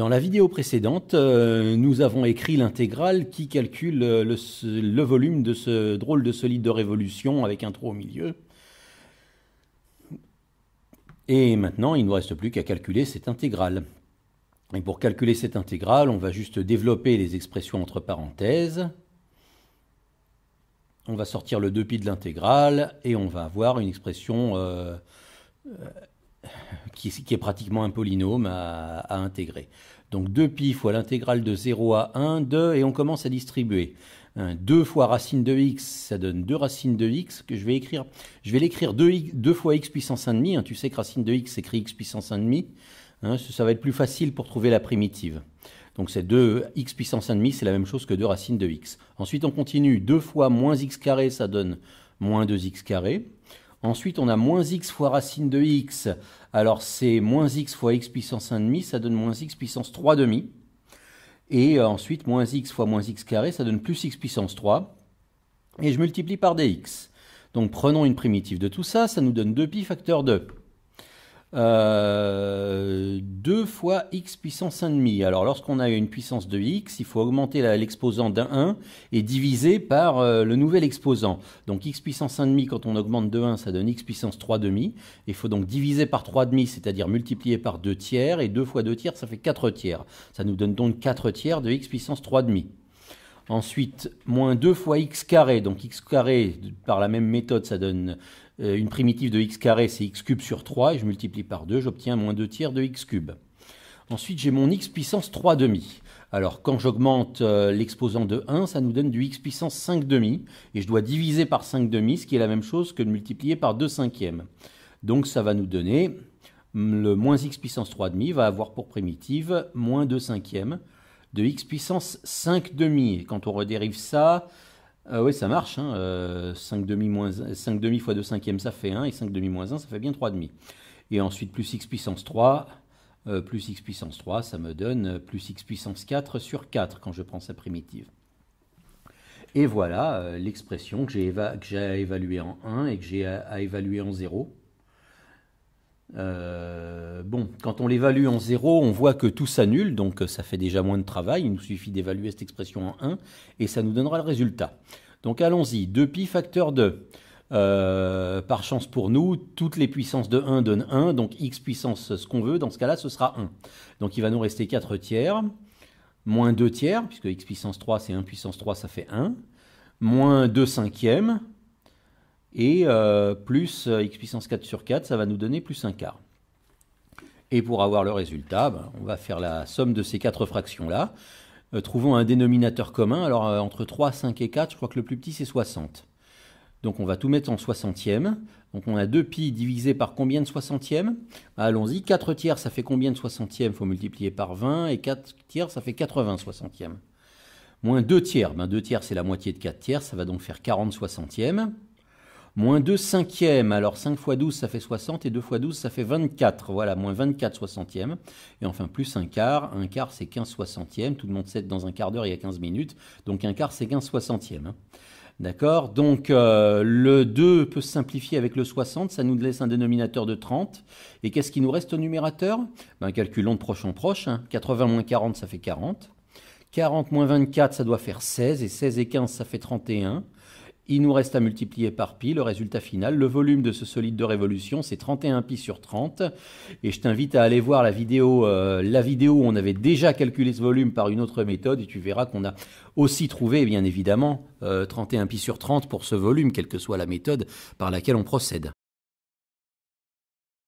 Dans la vidéo précédente, euh, nous avons écrit l'intégrale qui calcule euh, le, volume de ce drôle de solide de révolution avec un trou au milieu. Et maintenant, il ne nous reste plus qu'à calculer cette intégrale. Et pour calculer cette intégrale, on va juste développer les expressions entre parenthèses. On va sortir le 2π de l'intégrale et on va avoir une expression euh, euh qui, est, qui est pratiquement un polynôme à, intégrer. Donc 2pi fois l'intégrale de 0 à 1, 2, et on commence à distribuer. 2 fois racine de x, ça donne 2 racines de x que je vais écrire. Je vais l'écrire 2, 2, fois x puissance 1,5. Hein. Tu sais que racine de x c'est écrit x puissance 1,5. Hein. ça va être plus facile pour trouver la primitive. Donc c'est 2x puissance 1,5, c'est la même chose que 2 racines de x. Ensuite on continue. 2 fois moins x carré, ça donne moins 2x carré. Ensuite, on a moins x fois racine de x. Alors, c'est moins x fois x puissance demi, ça donne moins x puissance 3 demi. Et euh, ensuite, moins x fois moins x carré, ça donne plus x puissance 3. Et je multiplie par dx. Donc, prenons une primitive de tout ça, ça nous donne 2pi facteur 2. 2 euh, fois x puissance 1,5. Alors lorsqu'on a une puissance de x, il faut augmenter l'exposant d'un 1 et diviser par euh, le nouvel exposant. Donc x puissance 1,5, quand on augmente de 1, ça donne x puissance 3,5. Il faut donc diviser par 3,5, c'est-à-dire multiplier par 2 tiers, et 2 fois 2 tiers, ça fait 4 tiers. Ça nous donne donc 4 tiers de x puissance 3,5. Ensuite, moins 2 fois x carré. Donc x par la même méthode, ça donne euh, une primitive de x carré, c'est x cube sur 3, et je multiplie par 2, j'obtiens moins 2 tiers de x cube. Ensuite, j'ai mon x puissance 3 demi. Alors, quand j'augmente euh, l'exposant de 1, ça nous donne du x puissance 5 demi, et je dois diviser par 5 demi, ce qui est la même chose que de multiplier par 2 cinquièmes. Donc, ça va nous donner le moins x puissance 3 demi va avoir pour primitive moins 2 cinquièmes, de x puissance 5 demi. Et quand on redérive ça, euh, oui, ça marche. Hein, 5 euh, demi 5 demi fois 2 cinquièmes, ça fait 1. Et 5 demi moins 1, ça fait bien 3 demi. Et ensuite, plus x puissance 3, euh, plus x puissance 3, ça me donne plus x puissance 4 sur 4 quand je prends sa primitive. Et voilà l'expression que j'ai à évaluée en 1 et que j'ai à, à évaluer en 0. Euh, bon, quand on l'évalue en 0, on voit que tout s'annule, donc euh, ça fait déjà moins de travail. Il nous suffit d'évaluer cette expression en 1 et ça nous donnera le résultat. Donc allons-y. 2pi facteur 2. Euh, par chance pour nous, toutes les puissances de 1 donnent 1, donc x puissance ce qu'on veut, dans ce cas-là, ce sera 1. Donc il va nous rester 4 tiers, moins 2 tiers, puisque x puissance 3, c'est 1 puissance 3, ça fait 1, moins 2 cinquièmes, et euh, plus euh, x puissance 4 sur 4, ça va nous donner plus un quart. Et pour avoir le résultat, ben, on va faire la somme de ces quatre fractions-là. Euh, trouvons un dénominateur commun. Alors entre 3, 5 et 4, je crois que le plus petit c'est 60. Donc on va tout mettre en soixantième. Donc on a 2pi divisé par combien de soixantième bah, Allons-y, 4 tiers ça fait combien de Il faut multiplier par 20 et 4 tiers ça fait 80 soixantièmes. Moins 2 tiers, 2 ben, tiers c'est la moitié de 4 tiers, ça va donc faire 40 soixantièmes. Moins 2 cinquièmes. Alors 5 fois 12, ça fait 60. Et 2 fois 12, ça fait 24. Voilà, moins 24 soixantièmes. Et enfin, plus un quart. Un quart, c'est 15 soixantièmes. Tout le monde sait que dans un quart d'heure, il y a 15 minutes. Donc un quart, c'est 15 soixantièmes. Hein. D'accord Donc euh, le 2 peut se simplifier avec le 60, ça nous laisse un dénominateur de 30. Et qu'est-ce qui nous reste au numérateur ben, Calculons de proche en proche. 80 hein. moins 40, ça fait 40. 40 moins 24, ça doit faire 16. Et 16 et 15, ça fait 31. Il nous reste à multiplier par pi le résultat final. Le volume de ce solide de révolution, c'est 31 pi sur 30. Et je t'invite à aller voir la vidéo, euh, la vidéo où on avait déjà calculé ce volume par une autre méthode. Et tu verras qu'on a aussi trouvé, bien évidemment, 31 euh, pi sur 30 pour ce volume, quelle que soit la méthode par laquelle on procède.